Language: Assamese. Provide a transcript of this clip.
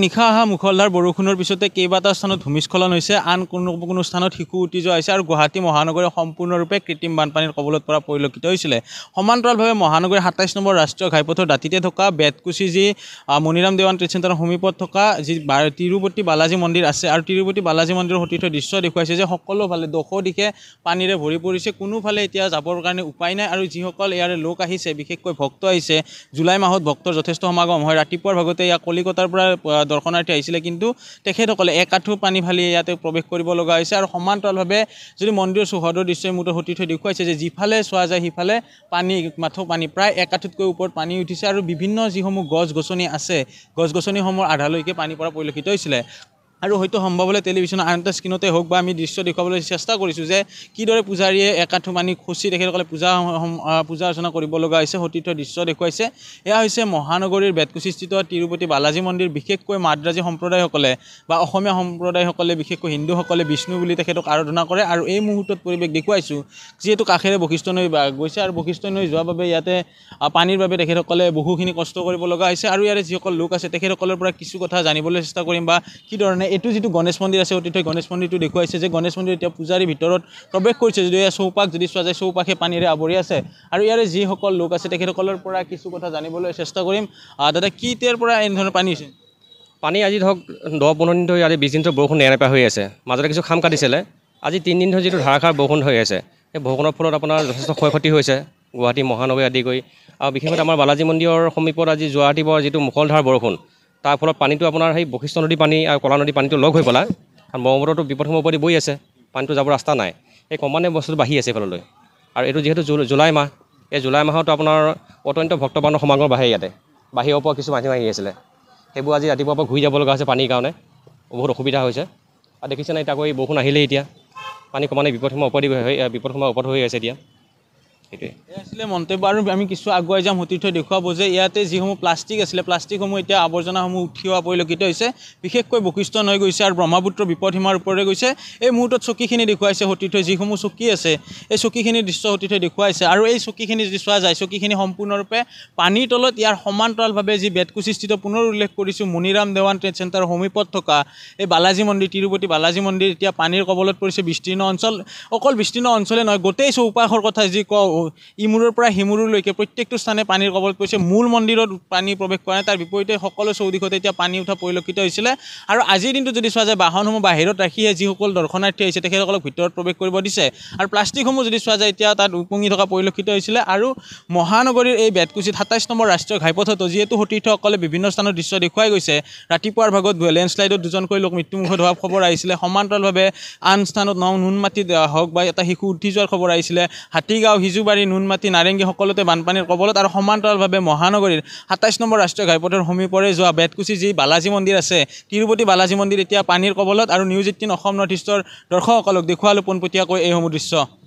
নিশা অহা মুখলধাৰ বৰষুণৰ পিছতে কেইবাটাও স্থানত ভূমিস্খলন হৈছে আন কোনো কোনো স্থানত শিশু উটি যোৱা হৈছে আৰু গুৱাহাটী মহানগৰে সম্পূৰ্ণৰূপে কৃত্ৰিম বানপানীৰ কবলত পৰা পৰিলক্ষিত হৈছিলে সমান্তৰালভাৱে মহানগৰীৰ সাতাইছ নম্বৰ ৰাষ্ট্ৰীয় ঘাইপথৰ দাঁতিতে থকা বেটকুচি যি মণিৰাম দেৱান চেণ্টাৰৰ সমীপত থকা যি তিৰুপতি বালাজী মন্দিৰ আছে আৰু তিৰুপতি বালাজী মন্দিৰৰ সতীৰ্থ দৃশ্য দেখুৱাইছে যে সকলোফালে দশ দিশে পানীৰে ভৰি পৰিছে কোনোফালে এতিয়া যাবৰ কাৰণে উপায় নাই আৰু যিসকল ইয়াৰে লোক আহিছে বিশেষকৈ ভক্ত আহিছে জুলাই মাহত ভক্তৰ যথেষ্ট সমাগম হয় ৰাতিপুৱাৰ ভাগতে ইয়াক কলিকতাৰ পৰা দৰ্শনাৰ্থী আহিছিলে কিন্তু তেখেতসকলে এক আঁঠু পানী ফালি ইয়াতে প্ৰৱেশ কৰিব লগা হৈছে আৰু সমান্তৰালভাৱে যদি মন্দিৰৰ চৌহদৰ দৃশ্যই মূৰত সতী থৈ দেখুৱাইছে যে যিফালে চোৱা যায় সিফালে পানী মাথো পানী প্ৰায় এক আঁঠুতকৈ ওপৰত পানী উঠিছে আৰু বিভিন্ন যিসমূহ গছ গছনি আছে গছ গছনিসমূহৰ আধালৈকে পানী পৰা পৰিলক্ষিত হৈছিলে আৰু হয়তো সম্ভৱ হ'লে টেলিভিশ্যনৰ এটা স্ক্ৰীণতে হওক বা আমি দৃশ্য দেখুৱাবলৈ চেষ্টা কৰিছোঁ যে কিদৰে পূজাৰীয়ে একাঠু মানি খুচি তেখেতসকলে পূজা পূজা অৰ্চনা কৰিব লগা হৈছে সতীৰ্থ দৃশ্য দেখুৱাইছে এয়া হৈছে মহানগৰীৰ বেটকুচিস্থিত তিৰুপতি বালাজী মন্দিৰ বিশেষকৈ মাদ্ৰাজী সম্প্ৰদায়সকলে বা অসমীয়া সম্প্ৰদায়সকলে বিশেষকৈ হিন্দুসকলে বিষ্ণু বুলি তেখেতক আৰাধনা কৰে আৰু এই মুহূৰ্তত পৰিৱেশ দেখুৱাইছোঁ যিহেতু কাষেৰে বশিষ্ঠ নৈ গৈছে আৰু বশিষ্ঠ নৈ যোৱাৰ বাবে ইয়াতে পানীৰ বাবে তেখেতসকলে বহুখিনি কষ্ট কৰিব লগা হৈছে আৰু ইয়াৰে যিসকল লোক আছে তেখেতসকলৰ পৰা কিছু কথা জানিবলৈ চেষ্টা কৰিম বা কি ধৰণে এইটো যিটো গণেশ মন্দিৰ আছে অতীতে গণেশ মন্দিৰটো দেখুৱাইছে যে গণেশ মন্দিৰ এতিয়া পূজাৰীৰ ভিতৰত প্ৰৱেশ কৰিছে যদিও ইয়াৰ চৌপাশ যদি চোৱা যায় চৌপাশে পানীৰে আৱৰি আছে আৰু ইয়াৰে যিসকল লোক আছে তেখেতসকলৰ পৰা কিছু কথা জানিবলৈ চেষ্টা কৰিম দাদা কি তেওঁৰ পৰা এনেধৰণৰ পানী হৈছে পানী আজি ধৰক দহ পোন্ধৰ দিন ধৰি আজি বিছ দিন ধৰি বৰষুণ নেৰেপা হৈ আছে মাজতে কিছু খাম কাটিছিলে আজি তিনিদিন ধৰি যিটো ধাৰাসাৰ বৰষুণ হৈ আছে সেই বৰষুণৰ ফলত আপোনাৰ যথেষ্ট ক্ষয় ক্ষতি হৈছে গুৱাহাটী মহানগৰী আদি কৰি আৰু বিশেষকৈ আমাৰ বালাজী মন্দিৰৰ সমীপত আজি যোৱা ৰাতিপুৱা যিটো মুখলধাৰ বৰষুণ তাৰ ফলত পানীটো আপোনাৰ সেই বশিষ্ঠ নদীৰ পানী আৰু কলা নদী পানীটো লগ হৈ পেলাই কাৰণ ব্ৰহ্মপুত্ৰটো বিপদসমূহৰ ওপৰত বৈ আছে পানীটো যাব ৰাস্তা নাই সেই ক্ৰমান্বয়ে বস্তুটো বাঢ়ি আছে এইফাললৈ আৰু এইটো যিহেতু জুলাই মাহ এই জুলাই মাহতো আপোনাৰ অত্যন্ত ভক্তবানৰ সমাগম বাঢ়ে ইয়াতে বাঢ়ি পৰা কিছু মানুহ আহি আছিলে সেইবোৰ আজি ৰাতিপুৱাৰ পৰা ঘূৰি যাব লগা হৈছে পানীৰ কাৰণে বহুত অসুবিধা হৈছে আৰু দেখিছে নাই তাকৈ বৰষুণ আহিলেই এতিয়া পানী ক্ৰমান্বয়ে বিপদসীমা ওপৰত বিপদসীমা ওপৰত হৈ আছে এতিয়া সেইটোৱে আছিলে মন্তব্য আৰু আমি কিছু আগুৱাই যাম সতীৰ্থ দেখুৱাব যে ইয়াতে যিসমূহ প্লাষ্টিক আছিলে প্লাষ্টিকসমূহ এতিয়া আৱৰ্জনাসমূহ উঠি অহা পৰিলক্ষিত হৈছে বিশেষকৈ বশিষ্ঠ নৈ গৈছে আৰু ব্ৰহ্মপুত্ৰ বিপদসীমাৰ ওপৰে গৈছে এই মুহূৰ্তত চকীখিনি দেখুৱাইছে সতীৰ্থই যিসমূহ চকী আছে এই চকীখিনি দৃশ্য সতীৰ্থ দেখুৱাইছে আৰু এই চকীখিনি যদি চোৱা যায় চকীখিনি সম্পূৰ্ণৰূপে পানীৰ তলত ইয়াৰ সমান্তৰালভাৱে যি বেটকুচিস্থিত পুনৰ উল্লেখ কৰিছোঁ মণিৰাম দেৱান ট্ৰেড চেণ্টাৰৰ সমীপত থকা এই বালাজী মন্দিৰ তিৰুপতি বালাজী মন্দিৰ এতিয়া পানীৰ কবলত পৰিছে বিস্তীৰ্ণ অঞ্চল অকল বিস্তীৰ্ণ অঞ্চলেই নহয় গোটেই চৌপাশৰ কথা যি কওঁ ইমূৰৰ পৰা সিমূৰলৈকে প্ৰত্যেকটো স্থানে পানীৰ কবলত পৰিছে মূল মন্দিৰত পানী প্ৰৱেশ কৰা নাই তাৰ বিপৰীতে সকলো চৌদিশতে এতিয়া পানী উঠা পৰিলক্ষিত হৈছিলে আৰু আজিৰ দিনটো যদি চোৱা যায় বাহনসমূহ বাহিৰত ৰাখিহে যিসকল দৰ্শনাৰ্থী আহিছে তেখেতসকলক ভিতৰত প্ৰৱেশ কৰিব দিছে আৰু প্লাষ্টিকসমূহ যদি চোৱা যায় এতিয়া তাত উপঙি থকা পৰিলক্ষিত হৈছিলে আৰু মহানগৰীৰ এই বেটকুচিত সাতাইছ নম্বৰ ৰাষ্ট্ৰীয় ঘাইপথতো যিহেতু সতীৰ্থসকলে বিভিন্ন স্থানৰ দৃশ্য দেখুৱাই গৈছে ৰাতিপুৱাৰ ভাগত লেণ্ডশ্লাইডত দুজনকৈ লোক মৃত্যুমুখত হোৱাৰ খবৰ আহিছিলে সমান্তৰালভাৱে আন স্থানত নং নুনমাটিত হওক বা এটা শিশু উঠি যোৱাৰ খবৰ আহিছিলে হাতীগাঁও হিজুবা নলবাৰী নুনমাতি নাৰেঙ্গী সকলোতে বানপানীৰ কবলত আৰু সমান্তৰালভাৱে মহানগৰীৰ সাতাইছ নম্বৰ ৰাষ্ট্ৰীয় ঘাইপথৰ সমীপৰে যোৱা বেটকুচি যি বালাজী মন্দিৰ আছে তিৰুপতি বালাজী মন্দিৰ এতিয়া পানীৰ কবলত আৰু নিউজ এইটিন অসম নৰ্থ ইষ্টৰ দৰ্শকসকলক দেখুৱালোঁ পোনপটীয়াকৈ এইসমূহ দৃশ্য